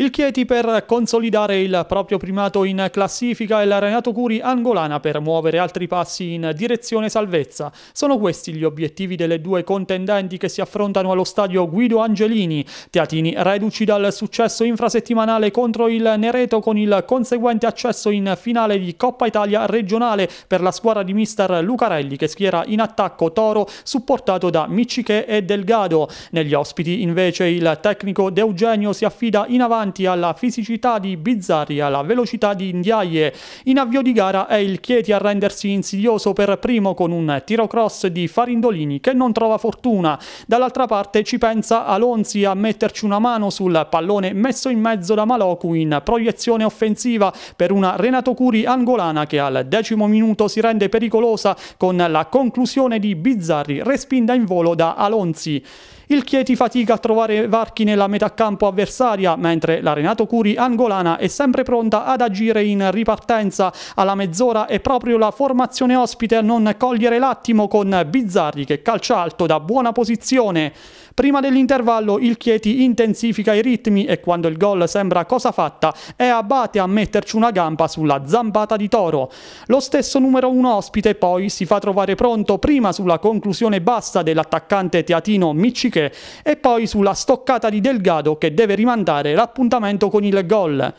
Il Chieti per consolidare il proprio primato in classifica e la Renato Curi angolana per muovere altri passi in direzione salvezza. Sono questi gli obiettivi delle due contendenti che si affrontano allo stadio Guido Angelini. Teatini reduci dal successo infrasettimanale contro il Nereto con il conseguente accesso in finale di Coppa Italia regionale per la squadra di mister Lucarelli che schiera in attacco Toro supportato da Micciche e Delgado. Negli ospiti invece il tecnico De Eugenio si affida in avanti davanti alla fisicità di Bizzarri, alla velocità di Indiaie. In avvio di gara è il Chieti a rendersi insidioso per primo con un tiro cross di Farindolini che non trova fortuna. Dall'altra parte ci pensa Alonzi a metterci una mano sul pallone messo in mezzo da Maloku in proiezione offensiva per una Renato Curi angolana che al decimo minuto si rende pericolosa con la conclusione di Bizzarri respinta in volo da Alonzi. Il Chieti fatica a trovare varchi nella metà campo avversaria, mentre la Renato Curi angolana è sempre pronta ad agire in ripartenza. Alla mezz'ora è proprio la formazione ospite a non cogliere l'attimo con Bizzarri che calcia alto da buona posizione. Prima dell'intervallo il Chieti intensifica i ritmi e quando il gol sembra cosa fatta è Abate a metterci una gamba sulla zampata di Toro. Lo stesso numero uno ospite poi si fa trovare pronto prima sulla conclusione bassa dell'attaccante teatino Micciche e poi sulla stoccata di Delgado che deve rimandare l'appuntamento con il gol.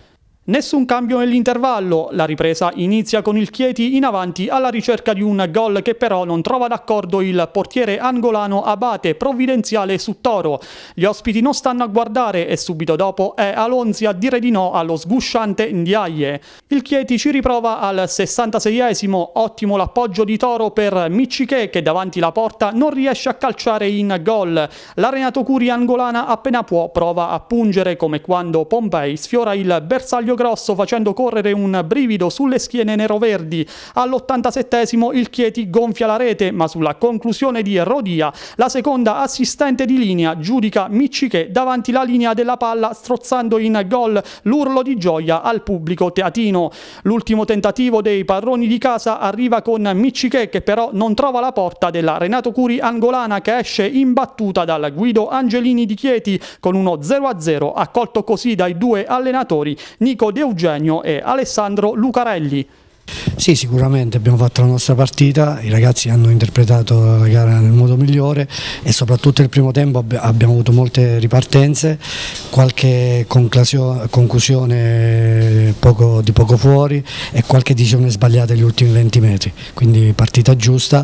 Nessun cambio nell'intervallo, la ripresa inizia con il Chieti in avanti alla ricerca di un gol che però non trova d'accordo il portiere angolano Abate, provvidenziale su Toro. Gli ospiti non stanno a guardare e subito dopo è Alonzi a dire di no allo sgusciante Ndiaye. Il Chieti ci riprova al 66esimo, ottimo l'appoggio di Toro per Michiche che davanti la porta non riesce a calciare in gol. L'arenato Curi angolana appena può prova a pungere come quando Pompei sfiora il bersaglio grosso facendo correre un brivido sulle schiene neroverdi. All'87 il Chieti gonfia la rete, ma sulla conclusione di Rodia la seconda assistente di linea giudica Micciche davanti la linea della palla strozzando in gol l'urlo di gioia al pubblico teatino. L'ultimo tentativo dei padroni di casa arriva con Micciche che però non trova la porta della Renato Curi angolana che esce imbattuta dal Guido Angelini di Chieti con uno 0-0 accolto così dai due allenatori Nico Domenico De Eugenio e Alessandro Lucarelli. Sì, sicuramente abbiamo fatto la nostra partita, i ragazzi hanno interpretato la gara nel modo migliore e soprattutto nel primo tempo abbiamo avuto molte ripartenze, qualche conclusione poco, di poco fuori e qualche decisione sbagliata negli ultimi 20 metri, quindi partita giusta.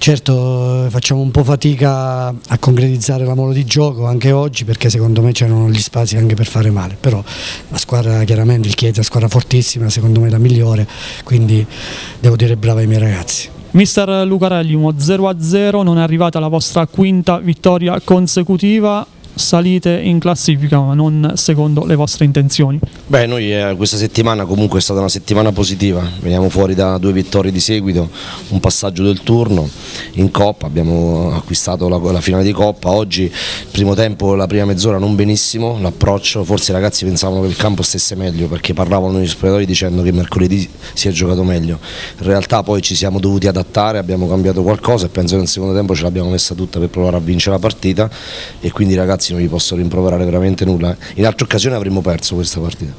Certo facciamo un po' fatica a concretizzare la molo di gioco anche oggi perché secondo me c'erano gli spazi anche per fare male, però la squadra chiaramente, il Chiesa è una squadra fortissima, secondo me la migliore, quindi devo dire brava ai miei ragazzi. Mister Lucarelli, Ragliumo 0-0, non è arrivata la vostra quinta vittoria consecutiva, salite in classifica ma non secondo le vostre intenzioni. Beh, noi eh, questa settimana comunque è stata una settimana positiva, veniamo fuori da due vittorie di seguito, un passaggio del turno in Coppa, abbiamo acquistato la, la finale di Coppa, oggi primo tempo, la prima mezz'ora non benissimo, l'approccio, forse i ragazzi pensavano che il campo stesse meglio perché parlavano gli spogliatori dicendo che mercoledì si è giocato meglio, in realtà poi ci siamo dovuti adattare, abbiamo cambiato qualcosa e penso che nel secondo tempo ce l'abbiamo messa tutta per provare a vincere la partita e quindi i ragazzi ragazzi non gli posso rimproverare veramente nulla. In altre occasioni avremmo perso questa partita.